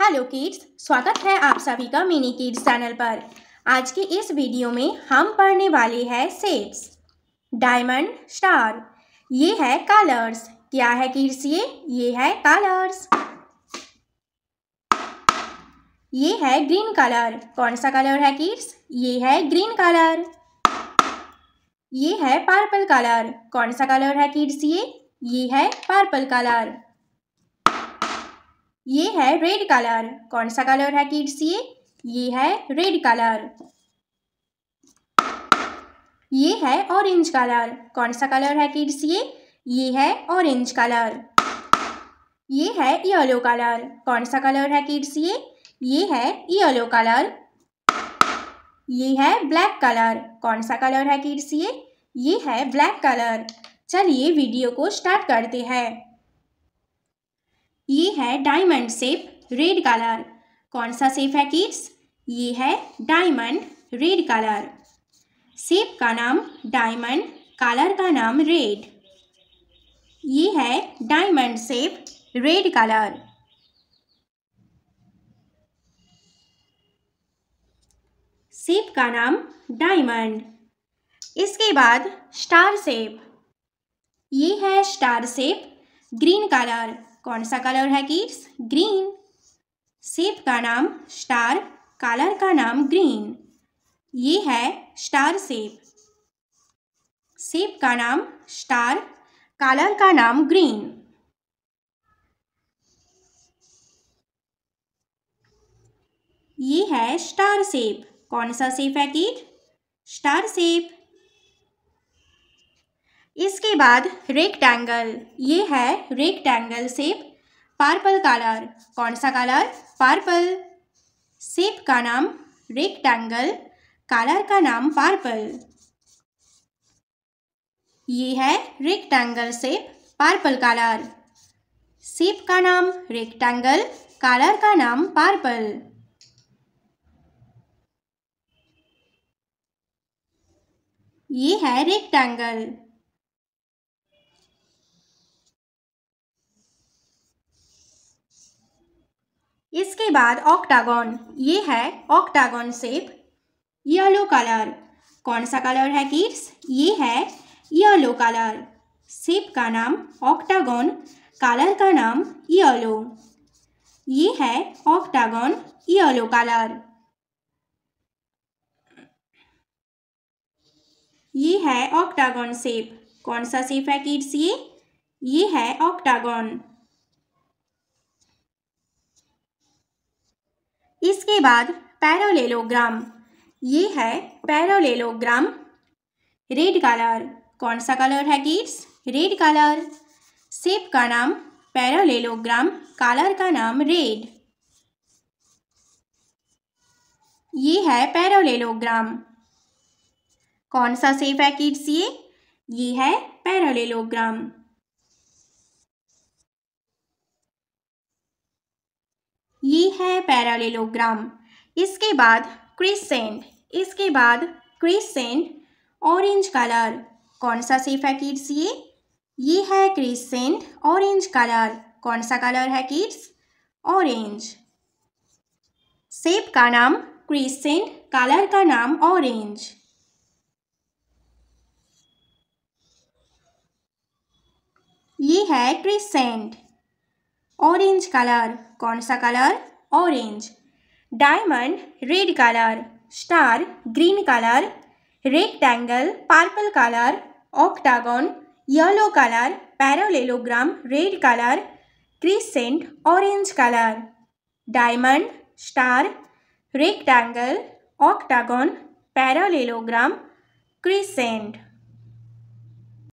hello kids स्वागत है आप सभी का मिनी किड्स चैनल पर आज के इस वीडियो में हम पढ़ने वाले हैं सेप्स डायमंड स्टार ये है कलर्स क्या है किड्स ये ये है कलर्स ये है ग्रीन कलर कौन सा कलर है किड्स ये है ग्रीन कलर ये है पर्पल कलर कौन सा कलर है किड्स ये ये है पर्पल कलर ये है रेड कलर कौन सा कलर है किड्स ये ये है रेड कलर ये है ऑरेंज कलर कौन सा कलर है किड्स ये ये है ऑरेंज कलर ये है येलो कलर कौन सा कलर है किड्स ये ये है येलो कलर ये है ब्लैक कलर कौन सा कलर है किड्स ये ये है ब्लैक कलर चलिए वीडियो को स्टार्ट करते हैं ये है डायमंड सेप रेड कलर कौन सा सेप है किड्स ये है डायमंड रेड कलर सेप का नाम डायमंड कलर का नाम रेड ये है diamond shape red colour shape का नाम डायमंड इसके बाद स्टार सेप ये है स्टार सेप ग्रीन कलर कौन सा कलर है किड्स ग्रीन सेब का नाम स्टार कलर का नाम ग्रीन ये है स्टार सेब सेब का नाम स्टार कलर का नाम ग्रीन ये है स्टार सेब कौन सा सेब है किड स्टार सेब इसके बाद रेक्टेंगल ये है रेक्टेंगल सेप पार्पल कलर कौन सा कलर पार्पल सेप का नाम रेक्टेंगल कलर का नाम पार्पल ये है rectangle shape purple colour shape का नाम रेक्टेंगल कलर का नाम पार्पल ये है रेक्टेंगल इसके बाद ऑक्टागॉन ये है ऑक्टागॉन सेप येलो कलर कौन सा कलर है किड्स ये है येलो कलर सेप का नाम ऑक्टागॉन कलर का नाम येलो ये है ऑक्टागॉन येलो कलर ये है ऑक्टागॉन सेप कौन सा सेप है किड्स ये ये है ऑक्टागॉन इसके बाद पैरोलेलोग्राम ये है पैरोलेलोग्राम रेड कलर कौन सा कलर है किड्स रेड कलर सेप का नाम पैरोलेलोग्राम कलर का नाम रेड ये है पैरोलेलोग्राम कौन सा सेप है किड्स ये ये है पैरोलेलोग्राम ये है पैरालेलोग्राम इसके बाद क्रिसेंट इसके बाद क्रिसेंट ऑरेंज कलर कौन सा सेफ है किड्स ये ये है क्रिसेंट ऑरेंज कलर कौन सा कलर है किड्स ऑरेंज सेप का नाम क्रिसेंट कलर का नाम ऑरेंज ये है क्रिसेंट ऑरेंज कलर कौन सा colour orange diamond red colour star green colour rectangle purple colour octagon yellow colour parallelogram red colour crescent orange colour diamond star rectangle octagon parallelogram crescent